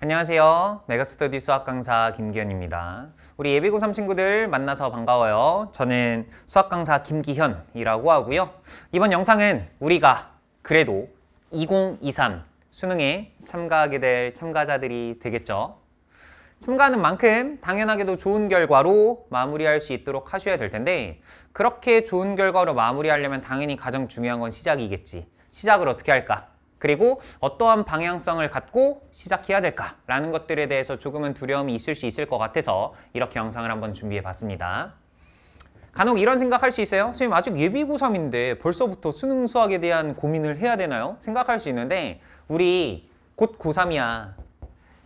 안녕하세요. 메가스터디 수학 강사 김기현입니다. 우리 예비 고3 친구들 만나서 반가워요. 저는 수학 강사 김기현이라고 하고요. 이번 영상은 우리가 그래도 2023 수능에 참가하게 될 참가자들이 되겠죠. 참가하는 만큼 당연하게도 좋은 결과로 마무리할 수 있도록 하셔야 될 텐데 그렇게 좋은 결과로 마무리하려면 당연히 가장 중요한 건 시작이겠지. 시작을 어떻게 할까? 그리고 어떠한 방향성을 갖고 시작해야 될까라는 것들에 대해서 조금은 두려움이 있을 수 있을 것 같아서 이렇게 영상을 한번 준비해 봤습니다. 간혹 이런 생각할 수 있어요. 선생님 아직 예비 고3인데 벌써부터 수능 수학에 대한 고민을 해야 되나요? 생각할 수 있는데 우리 곧 고3이야.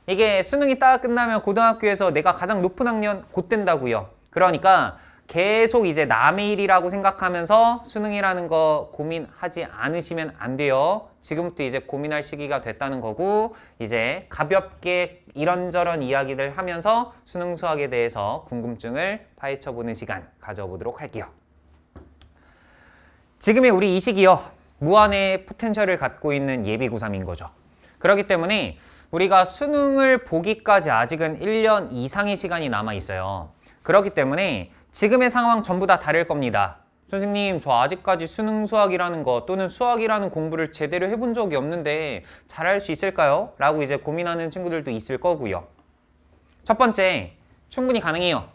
이게 수능이 딱 끝나면 고등학교에서 내가 가장 높은 학년 곧 된다고요. 그러니까 계속 이제 남의 일이라고 생각하면서 수능이라는 거 고민하지 않으시면 안 돼요. 지금부터 이제 고민할 시기가 됐다는 거고 이제 가볍게 이런저런 이야기들 하면서 수능 수학에 대해서 궁금증을 파헤쳐보는 시간 가져보도록 할게요. 지금의 우리 이 시기요. 무한의 포텐셜을 갖고 있는 예비 고3인 거죠. 그렇기 때문에 우리가 수능을 보기까지 아직은 1년 이상의 시간이 남아 있어요. 그렇기 때문에 지금의 상황 전부 다 다를 겁니다. 선생님 저 아직까지 수능 수학이라는 것 또는 수학이라는 공부를 제대로 해본 적이 없는데 잘할 수 있을까요? 라고 이제 고민하는 친구들도 있을 거고요. 첫 번째, 충분히 가능해요.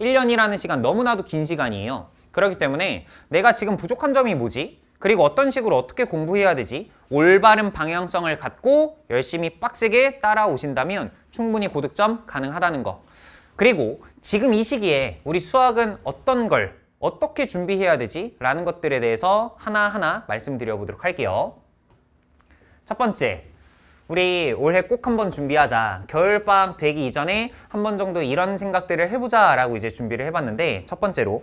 1년이라는 시간 너무나도 긴 시간이에요. 그렇기 때문에 내가 지금 부족한 점이 뭐지? 그리고 어떤 식으로 어떻게 공부해야 되지? 올바른 방향성을 갖고 열심히 빡세게 따라오신다면 충분히 고득점 가능하다는 거. 그리고 지금 이 시기에 우리 수학은 어떤 걸 어떻게 준비해야 되지? 라는 것들에 대해서 하나하나 말씀드려 보도록 할게요. 첫 번째, 우리 올해 꼭 한번 준비하자. 겨울방 되기 이전에 한 번 정도 이런 생각들을 해보자 라고 이제 준비를 해봤는데 첫 번째로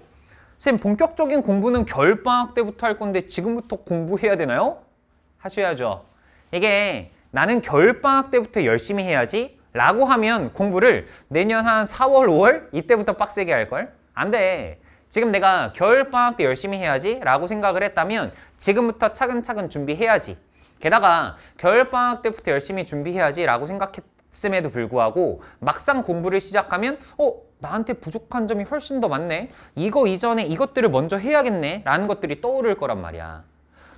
선생님 본격적인 공부는 겨울방학 때부터 할 건데 지금부터 공부해야 되나요? 하셔야죠. 이게 나는 겨울방학 때부터 열심히 해야지 라고 하면 공부를 내년 한 4월, 5월 이때부터 빡세게 할걸? 안 돼. 지금 내가 겨울방학 때 열심히 해야지 라고 생각을 했다면 지금부터 차근차근 준비해야지 게다가 겨울방학 때부터 열심히 준비해야지 라고 생각했음에도 불구하고 막상 공부를 시작하면 어? 나한테 부족한 점이 훨씬 더 많네 이거 이전에 이것들을 먼저 해야겠네 라는 것들이 떠오를 거란 말이야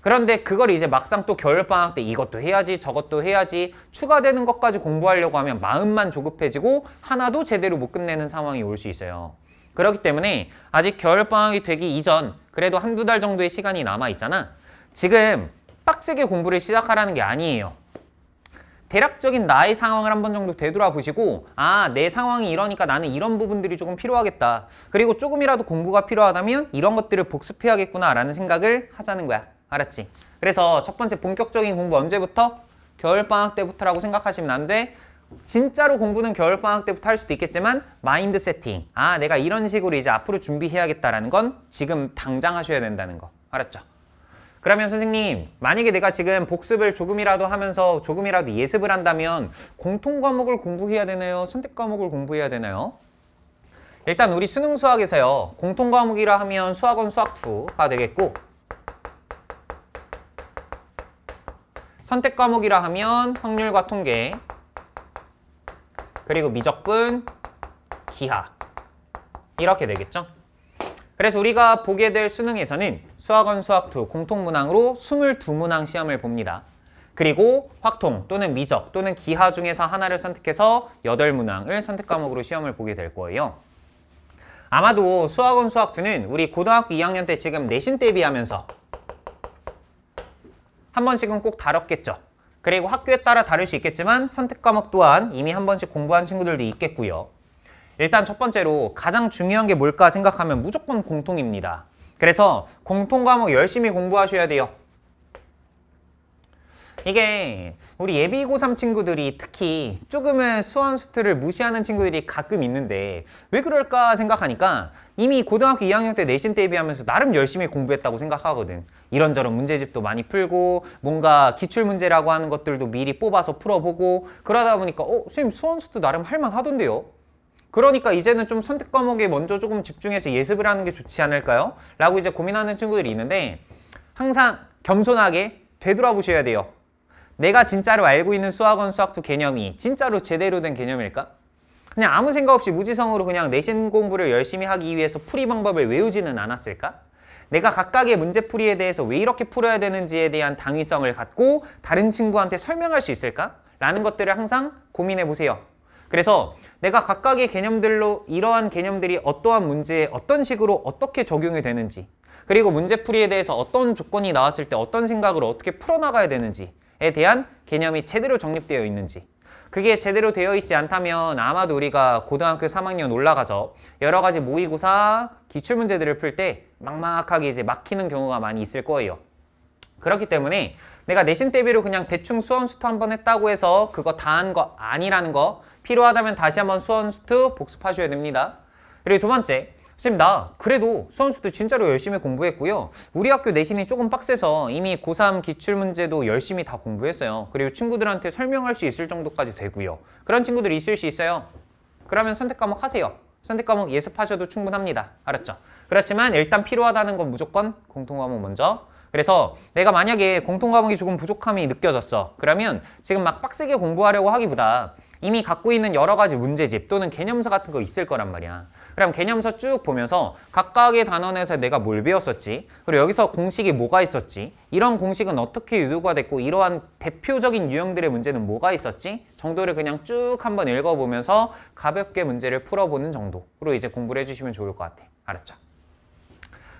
그런데 그걸 이제 막상 또 겨울방학 때 이것도 해야지 저것도 해야지 추가되는 것까지 공부하려고 하면 마음만 조급해지고 하나도 제대로 못 끝내는 상황이 올 수 있어요 그렇기 때문에 아직 겨울방학이 되기 이전 그래도 한두 달 정도의 시간이 남아있잖아. 지금 빡세게 공부를 시작하라는 게 아니에요. 대략적인 나의 상황을 한 번 정도 되돌아보시고 아 내 상황이 이러니까 나는 이런 부분들이 조금 필요하겠다 그리고 조금이라도 공부가 필요하다면 이런 것들을 복습해야겠구나 라는 생각을 하자는 거야 알았지? 그래서 첫 번째 본격적인 공부 언제부터? 겨울방학 때부터라고 생각하시면 안돼 진짜로 공부는 겨울방학 때부터 할 수도 있겠지만 마인드 세팅 아 내가 이런 식으로 이제 앞으로 준비해야겠다라는 건 지금 당장 하셔야 된다는 거 알았죠? 그러면 선생님 만약에 내가 지금 복습을 조금이라도 하면서 조금이라도 예습을 한다면 공통 과목을 공부해야 되나요? 선택 과목을 공부해야 되나요? 일단 우리 수능 수학에서요 공통 과목이라 하면 수학원 수학2가 되겠고 선택 과목이라 하면 확률과 통계 그리고 미적분 기하 이렇게 되겠죠? 그래서 우리가 보게 될 수능에서는 수학원 수학2 공통문항으로 22문항 시험을 봅니다. 그리고 확통 또는 미적 또는 기하 중에서 하나를 선택해서 8문항을 선택 과목으로 시험을 보게 될 거예요. 아마도 수학원 수학2는 우리 고등학교 2학년 때 지금 내신 대비하면서 한 번씩은 꼭 다뤘겠죠. 그리고 학교에 따라 다를 수 있겠지만 선택 과목 또한 이미 한 번씩 공부한 친구들도 있겠고요. 일단 첫 번째로 가장 중요한 게 뭘까 생각하면 무조건 공통입니다. 그래서 공통 과목 열심히 공부하셔야 돼요. 이게 우리 예비 고3 친구들이 특히 조금은 수원 수트를 무시하는 친구들이 가끔 있는데 왜 그럴까 생각하니까 이미 고등학교 2학년 때 내신 대비하면서 나름 열심히 공부했다고 생각하거든 이런저런 문제집도 많이 풀고 뭔가 기출문제라고 하는 것들도 미리 뽑아서 풀어보고 그러다 보니까 어? 선생님 수원 수트 나름 할만하던데요? 그러니까 이제는 좀 선택 과목에 먼저 조금 집중해서 예습을 하는 게 좋지 않을까요? 라고 이제 고민하는 친구들이 있는데 항상 겸손하게 되돌아보셔야 돼요 내가 진짜로 알고 있는 수학원 수학투 개념이 진짜로 제대로 된 개념일까? 그냥 아무 생각 없이 무지성으로 그냥 내신 공부를 열심히 하기 위해서 풀이 방법을 외우지는 않았을까? 내가 각각의 문제풀이에 대해서 왜 이렇게 풀어야 되는지에 대한 당위성을 갖고 다른 친구한테 설명할 수 있을까? 라는 것들을 항상 고민해 보세요. 그래서 내가 각각의 개념들로 이러한 개념들이 어떠한 문제에 어떤 식으로 어떻게 적용이 되는지 그리고 문제풀이에 대해서 어떤 조건이 나왔을 때 어떤 생각으로 어떻게 풀어나가야 되는지 에 대한 개념이 제대로 정립되어 있는지 그게 제대로 되어 있지 않다면 아마도 우리가 고등학교 3학년 올라가서 여러 가지 모의고사 기출문제들을 풀 때 막막하게 이제 막히는 경우가 많이 있을 거예요. 그렇기 때문에 내가 내신 대비로 그냥 대충 수원수투 한번 했다고 해서 그거 다 한 거 아니라는 거 필요하다면 다시 한번 수원수투 복습하셔야 됩니다. 그리고 두 번째, 선생님 나 그래도 수험수도 진짜로 열심히 공부했고요 우리 학교 내신이 조금 빡세서 이미 고3 기출문제도 열심히 다 공부했어요 그리고 친구들한테 설명할 수 있을 정도까지 되고요 그런 친구들이 있을 수 있어요 그러면 선택 과목 하세요 선택 과목 예습하셔도 충분합니다 알았죠? 그렇지만 일단 필요하다는 건 무조건 공통 과목 먼저 그래서 내가 만약에 공통 과목이 조금 부족함이 느껴졌어 그러면 지금 막 빡세게 공부하려고 하기보다 이미 갖고 있는 여러 가지 문제집 또는 개념서 같은 거 있을 거란 말이야 그럼 개념서 쭉 보면서 각각의 단원에서 내가 뭘 배웠었지 그리고 여기서 공식이 뭐가 있었지 이런 공식은 어떻게 유도가 됐고 이러한 대표적인 유형들의 문제는 뭐가 있었지 정도를 그냥 쭉 한번 읽어보면서 가볍게 문제를 풀어보는 정도로 이제 공부를 해주시면 좋을 것 같아 알았죠?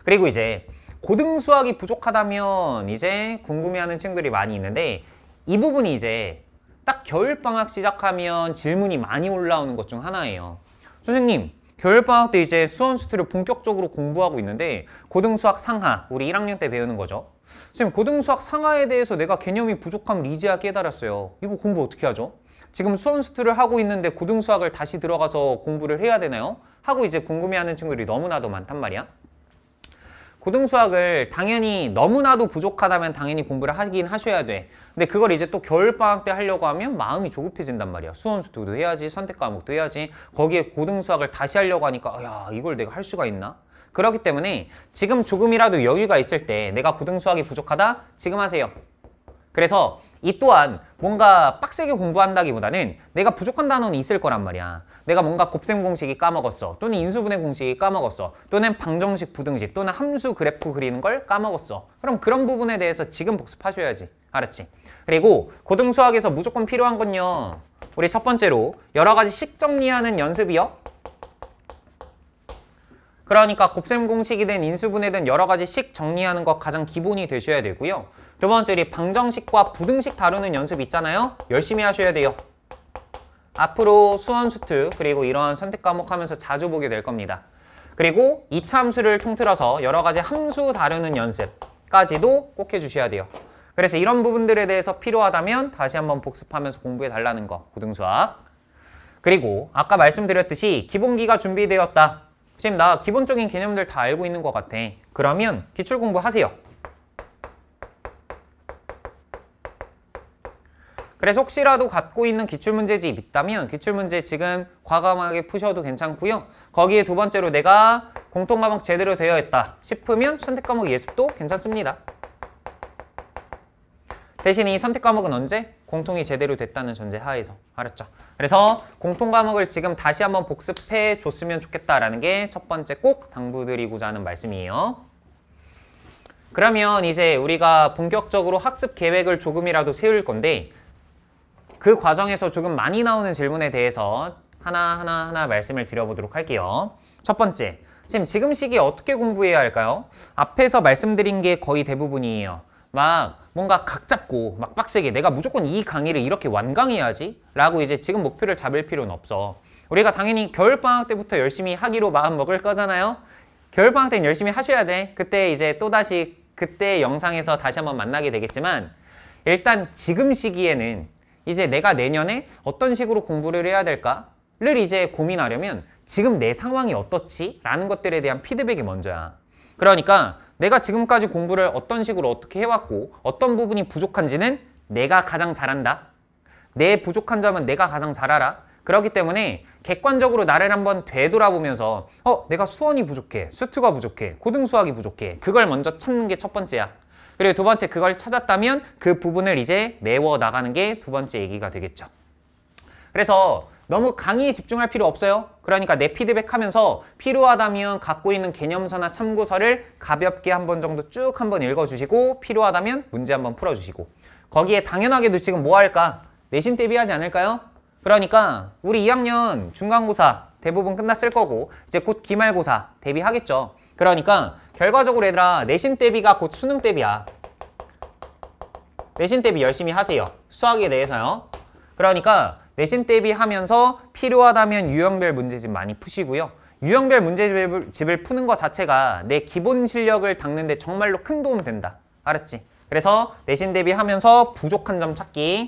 그리고 이제 고등수학이 부족하다면 이제 궁금해하는 친구들이 많이 있는데 이 부분이 이제 딱 겨울방학 시작하면 질문이 많이 올라오는 것 중 하나예요. 선생님 겨울방학 때 이제 수원 수트를 본격적으로 공부하고 있는데 고등수학 상하, 우리 1학년 때 배우는 거죠. 선생님, 고등수학 상하에 대해서 내가 개념이 부족함을 이제야 깨달았어요. 이거 공부 어떻게 하죠? 지금 수원 수트를 하고 있는데 고등수학을 다시 들어가서 공부를 해야 되나요? 하고 이제 궁금해하는 친구들이 너무나도 많단 말이야. 고등수학을 당연히 너무나도 부족하다면 당연히 공부를 하긴 하셔야 돼 근데 그걸 이제 또 겨울방학 때 하려고 하면 마음이 조급해진단 말이야 수원수도도 해야지 선택과목도 해야지 거기에 고등수학을 다시 하려고 하니까 야 이걸 내가 할 수가 있나? 그렇기 때문에 지금 조금이라도 여유가 있을 때 내가 고등수학이 부족하다? 지금 하세요 그래서 이 또한 뭔가 빡세게 공부한다기보다는 내가 부족한 단어는 있을 거란 말이야. 내가 뭔가 곱셈 공식이 까먹었어. 또는 인수분해 공식이 까먹었어. 또는 방정식, 부등식, 또는 함수 그래프 그리는 걸 까먹었어. 그럼 그런 부분에 대해서 지금 복습하셔야지. 알았지? 그리고 고등수학에서 무조건 필요한 건요. 우리 첫 번째로 여러 가지 식 정리하는 연습이요. 그러니까 곱셈 공식이든 인수분해든 여러 가지 식 정리하는 것 가장 기본이 되셔야 되고요. 두 번째 우리 방정식과 부등식 다루는 연습 있잖아요. 열심히 하셔야 돼요. 앞으로 수원수트 그리고 이런 선택 과목 하면서 자주 보게 될 겁니다. 그리고 이차 함수를 통틀어서 여러 가지 함수 다루는 연습까지도 꼭 해주셔야 돼요. 그래서 이런 부분들에 대해서 필요하다면 다시 한번 복습하면서 공부해 달라는 거, 고등수학. 그리고 아까 말씀드렸듯이 기본기가 준비되었다. 선생님, 나 기본적인 개념들 다 알고 있는 것 같아. 그러면 기출공부 하세요. 그래서 혹시라도 갖고 있는 기출문제집 있다면 기출문제 지금 과감하게 푸셔도 괜찮고요. 거기에 두 번째로 내가 공통 과목 제대로 되어 있다 싶으면 선택 과목 예습도 괜찮습니다. 대신 이 선택 과목은 언제? 공통이 제대로 됐다는 전제 하에서 알았죠? 그래서 공통 과목을 지금 다시 한번 복습해 줬으면 좋겠다라는 게 첫 번째 꼭 당부드리고자 하는 말씀이에요. 그러면 이제 우리가 본격적으로 학습 계획을 조금이라도 세울 건데 그 과정에서 조금 많이 나오는 질문에 대해서 하나하나 하나 말씀을 드려보도록 할게요. 첫 번째, 지금 지금 시기 어떻게 공부해야 할까요? 앞에서 말씀드린 게 거의 대부분이에요. 막 뭔가 각 잡고 막 빡세게 내가 무조건 이 강의를 이렇게 완강해야지 라고 이제 지금 목표를 잡을 필요는 없어. 우리가 당연히 겨울방학 때부터 열심히 하기로 마음먹을 거잖아요. 겨울방학 때는 열심히 하셔야 돼. 그때 이제 또다시 그때 영상에서 다시 한번 만나게 되겠지만 일단 지금 시기에는 이제 내가 내년에 어떤 식으로 공부를 해야 될까를 이제 고민하려면 지금 내 상황이 어떻지? 라는 것들에 대한 피드백이 먼저야. 그러니까 내가 지금까지 공부를 어떤 식으로 어떻게 해왔고 어떤 부분이 부족한지는 내가 가장 잘한다. 내 부족한 점은 내가 가장 잘 알아. 그렇기 때문에 객관적으로 나를 한번 되돌아보면서 어 내가 수원이 부족해, 수트가 부족해, 고등수학이 부족해 그걸 먼저 찾는 게 첫 번째야. 그리고 두 번째 그걸 찾았다면 그 부분을 이제 메워 나가는 게 두 번째 얘기가 되겠죠. 그래서 너무 강의에 집중할 필요 없어요. 그러니까 내 피드백 하면서 필요하다면 갖고 있는 개념서나 참고서를 가볍게 한 번 정도 쭉 한 번 읽어주시고 필요하다면 문제 한 번 풀어주시고 거기에 당연하게도 지금 뭐 할까? 내신 대비하지 않을까요? 그러니까 우리 2학년 중간고사 대부분 끝났을 거고 이제 곧 기말고사 대비하겠죠. 그러니까 결과적으로 얘들아 내신 대비가 곧 수능 대비야. 내신 대비 열심히 하세요. 수학에 대해서요. 그러니까 내신 대비 하면서 필요하다면 유형별 문제집 많이 푸시고요. 유형별 문제집을 푸는 것 자체가 내 기본 실력을 닦는데 정말로 큰 도움 된다. 알았지? 그래서 내신 대비하면서 부족한 점 찾기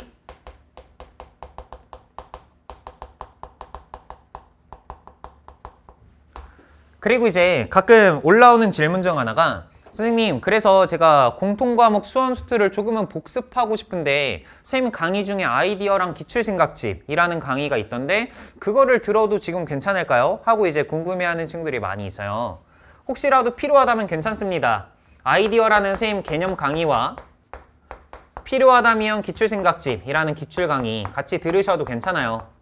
그리고 이제 가끔 올라오는 질문 중 하나가 선생님 그래서 제가 공통과목 수원수트를 조금은 복습하고 싶은데 선생님 강의 중에 아이디어랑 기출생각집이라는 강의가 있던데 그거를 들어도 지금 괜찮을까요? 하고 이제 궁금해하는 친구들이 많이 있어요 혹시라도 필요하다면 괜찮습니다 아이디어라는 선생님 개념 강의와 필요하다면 기출생각집이라는 기출강의 같이 들으셔도 괜찮아요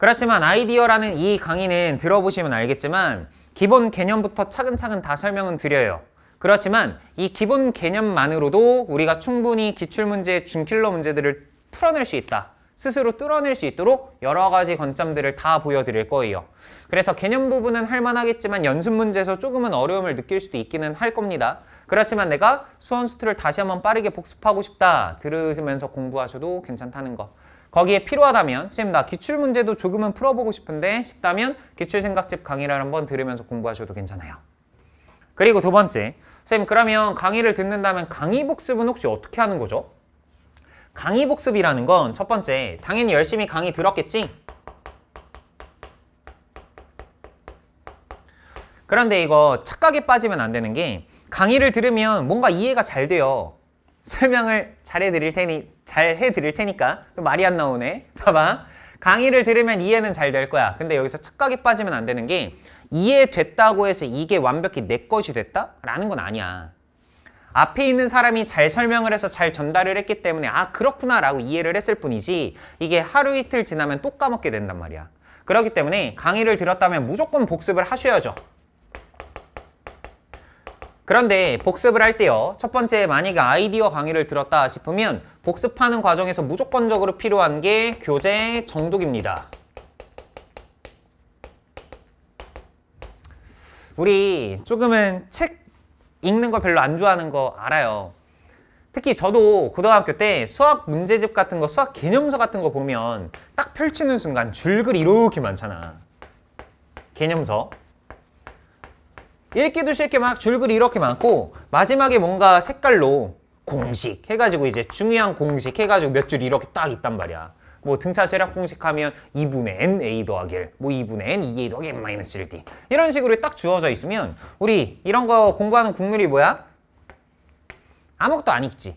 그렇지만 아이디어라는 이 강의는 들어보시면 알겠지만 기본 개념부터 차근차근 다 설명은 드려요. 그렇지만 이 기본 개념만으로도 우리가 충분히 기출문제, 중킬러 문제들을 풀어낼 수 있다. 스스로 뚫어낼 수 있도록 여러 가지 관점들을 다 보여드릴 거예요. 그래서 개념 부분은 할만하겠지만 연습 문제에서 조금은 어려움을 느낄 수도 있기는 할 겁니다. 그렇지만 내가 수원수트를 다시 한번 빠르게 복습하고 싶다 들으면서 공부하셔도 괜찮다는 것. 거기에 필요하다면 선생님 나 기출 문제도 조금은 풀어보고 싶은데 싶다면 기출 생각집 강의를 한번 들으면서 공부하셔도 괜찮아요. 그리고 두 번째 선생님 그러면 강의를 듣는다면 강의 복습은 혹시 어떻게 하는 거죠? 강의 복습이라는 건 첫 번째 당연히 열심히 강의 들었겠지? 그런데 이거 착각에 빠지면 안 되는 게 강의를 들으면 뭔가 이해가 잘 돼요. 설명을 잘 해드릴 테니 잘 해드릴 테니까 말이 안 나오네 봐봐 강의를 들으면 이해는 잘 될 거야 근데 여기서 착각에 빠지면 안 되는 게 이해됐다고 해서 이게 완벽히 내 것이 됐다? 라는 건 아니야 앞에 있는 사람이 잘 설명을 해서 잘 전달을 했기 때문에 아 그렇구나 라고 이해를 했을 뿐이지 이게 하루 이틀 지나면 또 까먹게 된단 말이야 그렇기 때문에 강의를 들었다면 무조건 복습을 하셔야죠 그런데 복습을 할 때요 첫 번째 만약에 아이디어 강의를 들었다 싶으면 복습하는 과정에서 무조건적으로 필요한 게 교재 정독입니다 우리 조금은 책 읽는 거 별로 안 좋아하는 거 알아요 특히 저도 고등학교 때 수학 문제집 같은 거 수학 개념서 같은 거 보면 딱 펼치는 순간 줄글 이렇게 많잖아 개념서 읽기도 싫게 막 줄글이 이렇게 많고 마지막에 뭔가 색깔로 공식 해가지고 이제 중요한 공식 해가지고 몇 줄 이렇게 딱 있단 말이야. 뭐 등차 세력 공식하면 2분의 n a 더하기 1, 뭐 2분의 n 2a e 더하기 n 마이너스 1d 이런 식으로 딱 주어져 있으면 우리 이런 거 공부하는 국룰이 뭐야? 아무것도 안 읽지.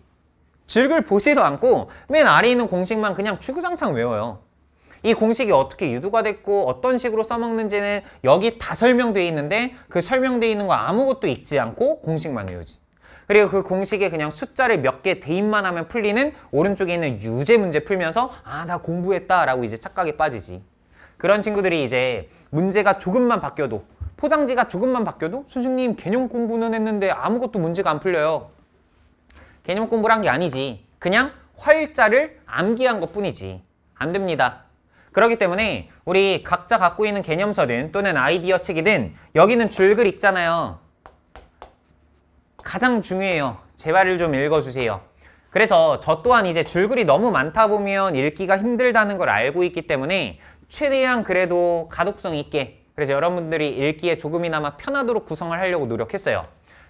즐글 보지도 않고 맨 아래에 있는 공식만 그냥 추구장창 외워요. 이 공식이 어떻게 유도가 됐고 어떤 식으로 써먹는지는 여기 다 설명되어 있는데 그 설명되어 있는 거 아무것도 읽지 않고 공식만 외우지. 그리고 그 공식에 그냥 숫자를 몇 개 대입만 하면 풀리는 오른쪽에 있는 유제 문제 풀면서 아 나 공부했다 라고 이제 착각에 빠지지. 그런 친구들이 이제 문제가 조금만 바뀌어도 포장지가 조금만 바뀌어도 선생님 개념 공부는 했는데 아무것도 문제가 안 풀려요. 개념 공부란 게 아니지. 그냥 활자를 암기한 것뿐이지. 안 됩니다. 그렇기 때문에 우리 각자 갖고 있는 개념서든 또는 아이디어 책이든 여기는 줄글 읽잖아요. 가장 중요해요. 제발을 좀 읽어주세요. 그래서 저 또한 이제 줄글이 너무 많다 보면 읽기가 힘들다는 걸 알고 있기 때문에 최대한 그래도 가독성 있게 그래서 여러분들이 읽기에 조금이나마 편하도록 구성을 하려고 노력했어요.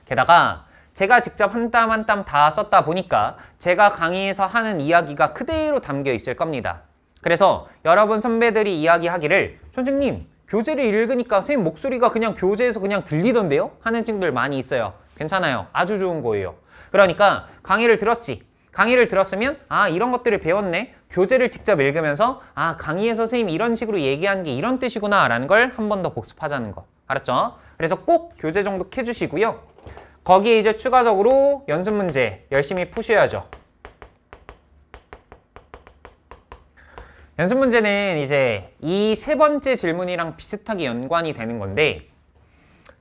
게다가 제가 직접 한 땀 한 땀 다 썼다 보니까 제가 강의에서 하는 이야기가 그대로 담겨 있을 겁니다. 그래서 여러분 선배들이 이야기하기를 선생님 교재를 읽으니까 선생님 목소리가 그냥 교재에서 그냥 들리던데요? 하는 친구들 많이 있어요. 괜찮아요. 아주 좋은 거예요. 그러니까 강의를 들었지. 강의를 들었으면 아 이런 것들을 배웠네. 교재를 직접 읽으면서 아 강의에서 선생님 이런 식으로 얘기한 게 이런 뜻이구나 라는 걸 한 번 더 복습하자는 거. 알았죠? 그래서 꼭 교재 정독 해주시고요. 거기에 이제 추가적으로 연습 문제 열심히 푸셔야죠. 연습 문제는 이제 이 세 번째 질문이랑 비슷하게 연관이 되는 건데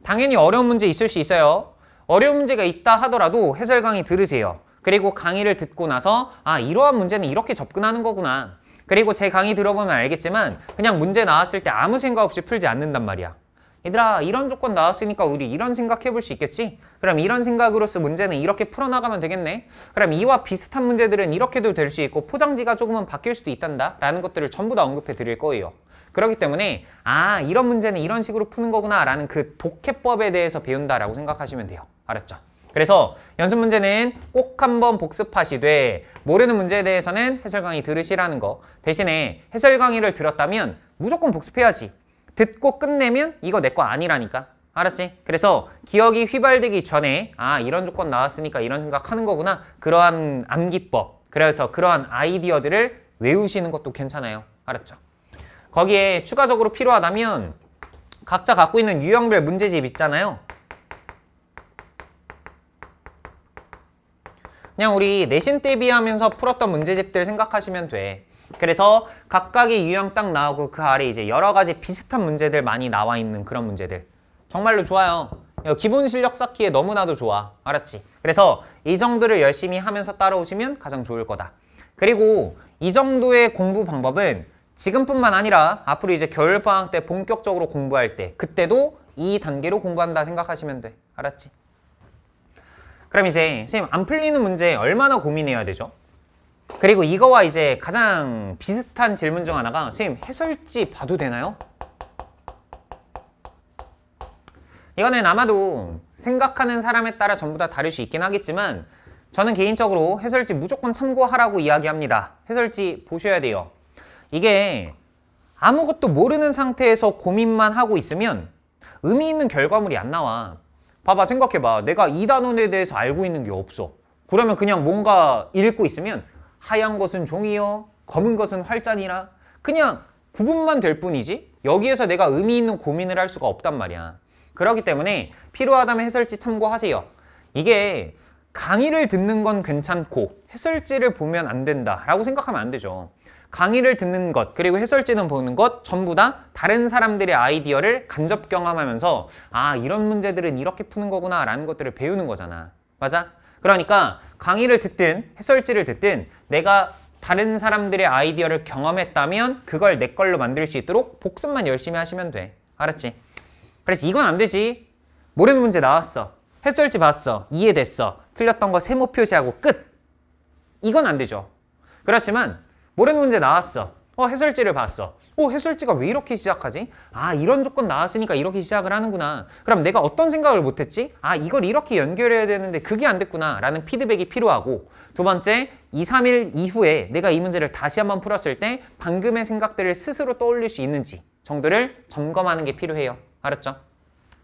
당연히 어려운 문제 있을 수 있어요. 어려운 문제가 있다 하더라도 해설 강의 들으세요. 그리고 강의를 듣고 나서 아 이러한 문제는 이렇게 접근하는 거구나. 그리고 제 강의 들어보면 알겠지만 그냥 문제 나왔을 때 아무 생각 없이 풀지 않는단 말이야. 얘들아 이런 조건 나왔으니까 우리 이런 생각해볼 수 있겠지? 그럼 이런 생각으로서 문제는 이렇게 풀어나가면 되겠네. 그럼 이와 비슷한 문제들은 이렇게도 될 수 있고 포장지가 조금은 바뀔 수도 있단다 라는 것들을 전부 다 언급해 드릴 거예요. 그렇기 때문에 아 이런 문제는 이런 식으로 푸는 거구나 라는 그 독해법에 대해서 배운다라고 생각하시면 돼요. 알았죠? 그래서 연습 문제는 꼭 한번 복습하시되 모르는 문제에 대해서는 해설 강의 들으시라는 거 대신에 해설 강의를 들었다면 무조건 복습해야지 듣고 끝내면 이거 내 거 아니라니까 알았지? 그래서 기억이 휘발되기 전에 아 이런 조건 나왔으니까 이런 생각하는 거구나 그러한 암기법 그래서 그러한 아이디어들을 외우시는 것도 괜찮아요 알았죠? 거기에 추가적으로 필요하다면 각자 갖고 있는 유형별 문제집 있잖아요 그냥 우리 내신 대비하면서 풀었던 문제집들 생각하시면 돼 그래서 각각의 유형 딱 나오고 그 아래 이제 여러 가지 비슷한 문제들 많이 나와 있는 그런 문제들 정말로 좋아요 기본 실력 쌓기에 너무나도 좋아 알았지? 그래서 이 정도를 열심히 하면서 따라오시면 가장 좋을 거다 그리고 이 정도의 공부 방법은 지금뿐만 아니라 앞으로 이제 겨울방학 때 본격적으로 공부할 때 그때도 이 단계로 공부한다 생각하시면 돼 알았지? 그럼 이제 선생님 안 풀리는 문제 얼마나 고민해야 되죠? 그리고 이거와 이제 가장 비슷한 질문 중 하나가 선생님 해설지 봐도 되나요? 이거는 아마도 생각하는 사람에 따라 전부 다 다를 수 있긴 하겠지만 저는 개인적으로 해설지 무조건 참고하라고 이야기합니다. 해설지 보셔야 돼요. 이게 아무것도 모르는 상태에서 고민만 하고 있으면 의미 있는 결과물이 안 나와. 봐봐 생각해봐. 내가 이 단원에 대해서 알고 있는 게 없어. 그러면 그냥 뭔가 읽고 있으면 하얀 것은 종이요 검은 것은 활자니라 그냥 구분만 될 뿐이지 여기에서 내가 의미 있는 고민을 할 수가 없단 말이야 그렇기 때문에 필요하다면 해설지 참고하세요 이게 강의를 듣는 건 괜찮고 해설지를 보면 안 된다 라고 생각하면 안 되죠 강의를 듣는 것 그리고 해설지는 보는 것 전부 다 다른 사람들의 아이디어를 간접 경험하면서 아 이런 문제들은 이렇게 푸는 거구나 라는 것들을 배우는 거잖아 맞아? 그러니까 강의를 듣든 해설지를 듣든 내가 다른 사람들의 아이디어를 경험했다면 그걸 내 걸로 만들 수 있도록 복습만 열심히 하시면 돼. 알았지? 그래서 이건 안 되지. 모르는 문제 나왔어. 해설지 봤어. 이해됐어. 틀렸던 거 세모 표시하고 끝. 이건 안 되죠. 그렇지만 모르는 문제 나왔어. 어 해설지를 봤어 어 해설지가 왜 이렇게 시작하지? 아 이런 조건 나왔으니까 이렇게 시작을 하는구나 그럼 내가 어떤 생각을 못했지? 아 이걸 이렇게 연결해야 되는데 그게 안 됐구나 라는 피드백이 필요하고 두 번째 2, 3일 이후에 내가 이 문제를 다시 한번 풀었을 때 방금의 생각들을 스스로 떠올릴 수 있는지 정도를 점검하는 게 필요해요 알았죠?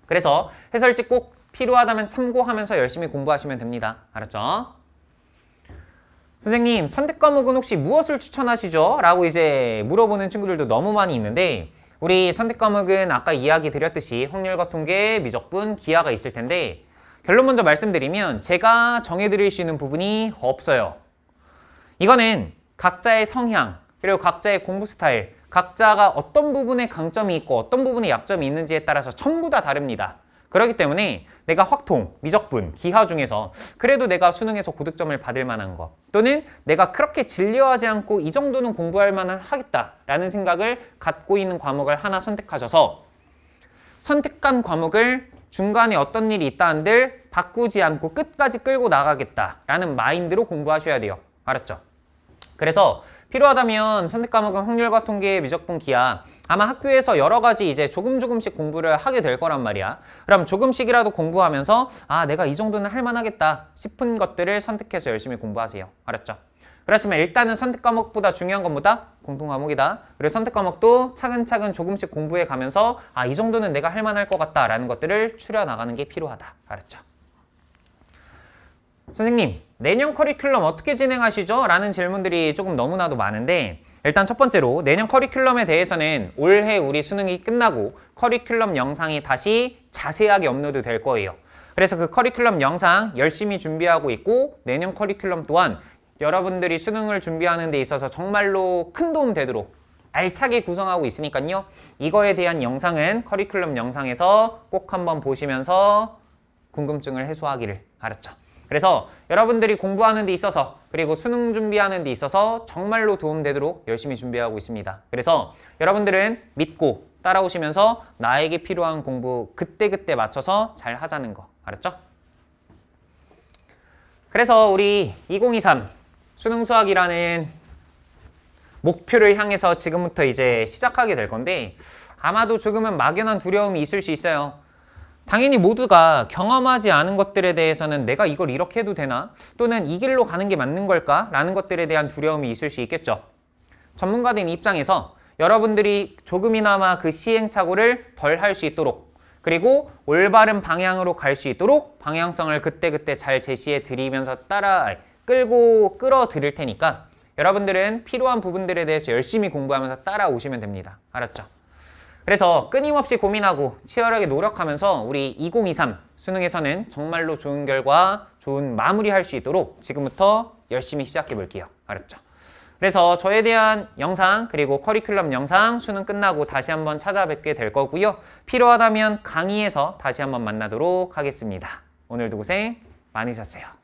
그래서 해설지 꼭 필요하다면 참고하면서 열심히 공부하시면 됩니다 알았죠? 선생님 선택 과목은 혹시 무엇을 추천하시죠? 라고 이제 물어보는 친구들도 너무 많이 있는데 우리 선택 과목은 아까 이야기 드렸듯이 확률과 통계, 미적분, 기하가 있을 텐데 결론 먼저 말씀드리면 제가 정해드릴 수 있는 부분이 없어요. 이거는 각자의 성향, 그리고 각자의 공부 스타일, 각자가 어떤 부분에 강점이 있고 어떤 부분에 약점이 있는지에 따라서 전부 다 다릅니다. 그렇기 때문에 내가 확통, 미적분, 기하 중에서 그래도 내가 수능에서 고득점을 받을 만한 것 또는 내가 그렇게 진료하지 않고 이 정도는 공부할 만한 하겠다라는 생각을 갖고 있는 과목을 하나 선택하셔서 선택한 과목을 중간에 어떤 일이 있다 한들 바꾸지 않고 끝까지 끌고 나가겠다라는 마인드로 공부하셔야 돼요. 알았죠? 그래서 필요하다면 선택 과목은 확률과 통계, 미적분, 기하 아마 학교에서 여러 가지 이제 조금 조금씩 공부를 하게 될 거란 말이야. 그럼 조금씩이라도 공부하면서 아 내가 이 정도는 할만하겠다 싶은 것들을 선택해서 열심히 공부하세요. 알았죠? 그렇지면 일단은 선택 과목보다 중요한 건보다 공통 과목이다. 그리고 선택 과목도 차근차근 조금씩 공부해 가면서 아 이 정도는 내가 할만할 것 같다라는 것들을 추려나가는 게 필요하다. 알았죠? 선생님, 내년 커리큘럼 어떻게 진행하시죠? 라는 질문들이 조금 너무나도 많은데 일단 첫 번째로 내년 커리큘럼에 대해서는 올해 우리 수능이 끝나고 커리큘럼 영상이 다시 자세하게 업로드 될 거예요. 그래서 그 커리큘럼 영상 열심히 준비하고 있고 내년 커리큘럼 또한 여러분들이 수능을 준비하는 데 있어서 정말로 큰 도움 되도록 알차게 구성하고 있으니까요. 이거에 대한 영상은 커리큘럼 영상에서 꼭 한번 보시면서 궁금증을 해소하기를 알았죠. 그래서 여러분들이 공부하는 데 있어서 그리고 수능 준비하는 데 있어서 정말로 도움되도록 열심히 준비하고 있습니다. 그래서 여러분들은 믿고 따라오시면서 나에게 필요한 공부 그때그때 맞춰서 잘 하자는 거 알았죠? 그래서 우리 2023 수능 수학이라는 목표를 향해서 지금부터 이제 시작하게 될 건데 아마도 조금은 막연한 두려움이 있을 수 있어요. 당연히 모두가 경험하지 않은 것들에 대해서는 내가 이걸 이렇게 해도 되나? 또는 이 길로 가는 게 맞는 걸까? 라는 것들에 대한 두려움이 있을 수 있겠죠. 전문가된 입장에서 여러분들이 조금이나마 그 시행착오를 덜 할 수 있도록 그리고 올바른 방향으로 갈 수 있도록 방향성을 그때그때 잘 제시해 드리면서 따라 끌고 끌어 드릴 테니까 여러분들은 필요한 부분들에 대해서 열심히 공부하면서 따라오시면 됩니다. 알았죠? 그래서 끊임없이 고민하고 치열하게 노력하면서 우리 2023 수능에서는 정말로 좋은 결과, 좋은 마무리할 수 있도록 지금부터 열심히 시작해 볼게요. 알았죠? 그래서 저에 대한 영상 그리고 커리큘럼 영상 수능 끝나고 다시 한번 찾아뵙게 될 거고요. 필요하다면 강의에서 다시 한번 만나도록 하겠습니다. 오늘도 고생 많으셨어요.